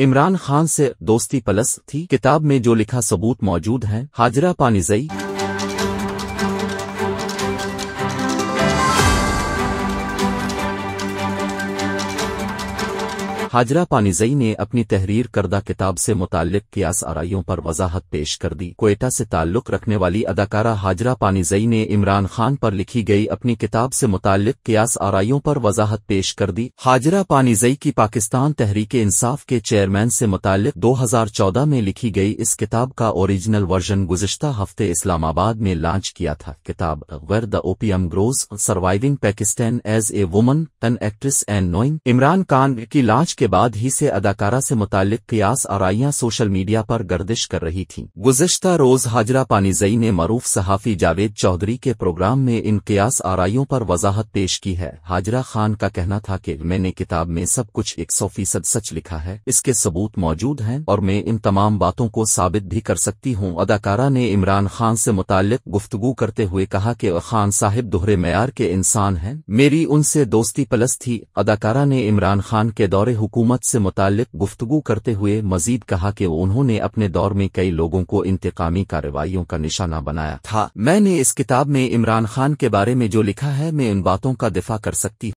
इमरान खान से दोस्ती पलस थी किताब में जो लिखा सबूत मौजूद हैं हाजरा पानीजई हाजरा पानीजई ने अपनी तहरीर करदा किताब से मुतालिक कियास आरइयों पर वजाहत पेश कर दी कोयटा से ताल्लुक रखने वाली अदाकारा हाजरा पानीजई ने इमरान खान पर लिखी गई अपनी किताब से मुतालिक कियास आरइयों पर वजाहत पेश कर दी हाजरा पानीजई की पाकिस्तान तहरीक इंसाफ के चेयरमैन से मुतालिक चौदह में लिखी गई इस किताब का ओरिजिनल वर्जन गुजशत हफ्ते इस्लामाबाद में लॉन्च किया था किताब where the opium grows surviving Pakistan as a woman an actress and knowing Imran Khan की लॉन्च के बाद ही से अदाकारा से मुतालिक कयास आरइयाँ सोशल मीडिया पर गर्दिश कर रही थीं। गुजशत रोज़ हाजरा पानीजई ने मरूफ सहाफ़ी जावेद चौधरी के प्रोग्राम में इन कयास आरइयों पर वजाहत पेश की है हाजरा खान का कहना था कि मैंने किताब में सब कुछ एक सौ फीसद सच लिखा है इसके सबूत मौजूद हैं और मैं इन तमाम बातों को साबित भी कर सकती हूँ अदाकारा ने इमरान खान से मुतालिक गुफ्तगु करते हुए कहा कि खान साहिब दोहरे मैार के इंसान हैं मेरी उनसे दोस्ती पलस थी अदाकारा ने इमरान खान के दौरे हुकूमत से मुतक गुफ्तगु करते हुए मजीद कहा कि उन्होंने अपने दौर में कई लोगों को इंतकामी कार्रवाईयों का निशाना बनाया था मैंने इस किताब में इमरान खान के बारे में जो लिखा है मैं उन बातों का दिफा कर सकती